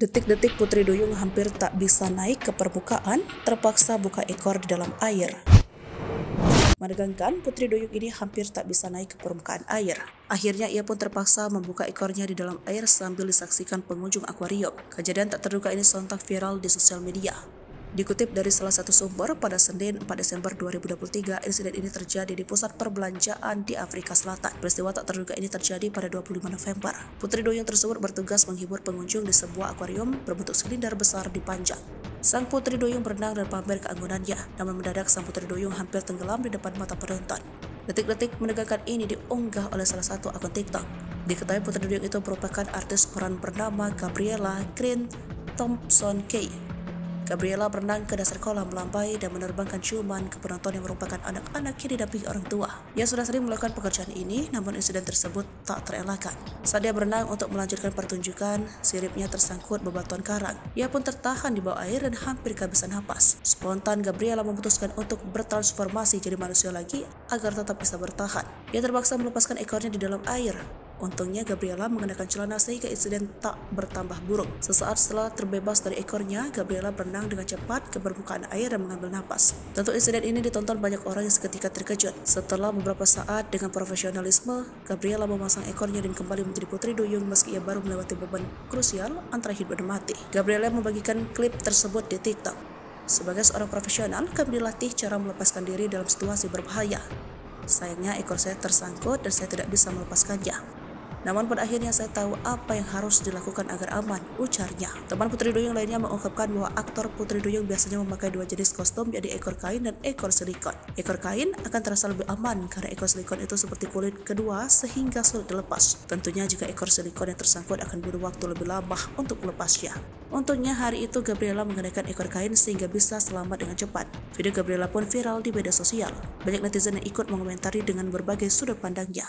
Detik-detik Putri Duyung hampir tak bisa naik ke permukaan, terpaksa buka ekor di dalam air. Menegangkan, Putri Duyung ini hampir tak bisa naik ke permukaan air. Akhirnya ia pun terpaksa membuka ekornya di dalam air sambil disaksikan pengunjung akuarium. Kejadian tak terduga ini sontak viral di sosial media. Dikutip dari salah satu sumber, pada Senin 4 Desember 2023, insiden ini terjadi di pusat perbelanjaan di Afrika Selatan. Peristiwa tak terduga ini terjadi pada 25 November. Putri duyung tersebut bertugas menghibur pengunjung di sebuah akuarium berbentuk silinder besar di Panjang. Sang putri duyung berenang dan pamer keanggunannya, namun mendadak sang putri duyung hampir tenggelam di depan mata penonton. Detik-detik menegakkan ini diunggah oleh salah satu akun TikTok. Diketahui putri duyung itu merupakan artis peran bernama Gabriela Green Thompson Kay Gabriela berenang ke dasar kolam melambai dan menerbangkan ciuman ke penonton yang merupakan anak-anak yang didampingi orang tua. Ia sudah sering melakukan pekerjaan ini, namun insiden tersebut tak terelakkan. Saat dia berenang untuk melanjutkan pertunjukan, siripnya tersangkut bebatuan karang. Ia pun tertahan di bawah air dan hampir kehabisan napas. Spontan, Gabriela memutuskan untuk bertransformasi jadi manusia lagi agar tetap bisa bertahan. Ia terpaksa melepaskan ekornya di dalam air, Untungnya Gabriela mengenakan celana sehingga insiden tak bertambah buruk. Sesaat setelah terbebas dari ekornya, Gabriela berenang dengan cepat ke permukaan air dan mengambil napas. Tentu insiden ini ditonton banyak orang yang seketika terkejut. Setelah beberapa saat dengan profesionalisme, Gabriela memasang ekornya dan kembali menjadi putri duyung meski ia baru melewati beban krusial antara hidup dan mati. Gabriela membagikan klip tersebut di TikTok. Sebagai seorang profesional, kami dilatih cara melepaskan diri dalam situasi berbahaya. Sayangnya ekor saya tersangkut dan saya tidak bisa melepaskannya. Namun pada akhirnya saya tahu apa yang harus dilakukan agar aman, ujarnya. Teman Putri Duyung lainnya mengungkapkan bahwa aktor Putri Duyung biasanya memakai dua jenis kostum yaitu ekor kain dan ekor silikon. Ekor kain akan terasa lebih aman karena ekor silikon itu seperti kulit kedua sehingga sulit dilepas. Tentunya jika ekor silikon yang tersangkut akan butuh waktu lebih lama untuk melepasnya. Untungnya hari itu Gabriela mengenakan ekor kain sehingga bisa selamat dengan cepat. Video Gabriela pun viral di media sosial. Banyak netizen yang ikut mengomentari dengan berbagai sudut pandangnya.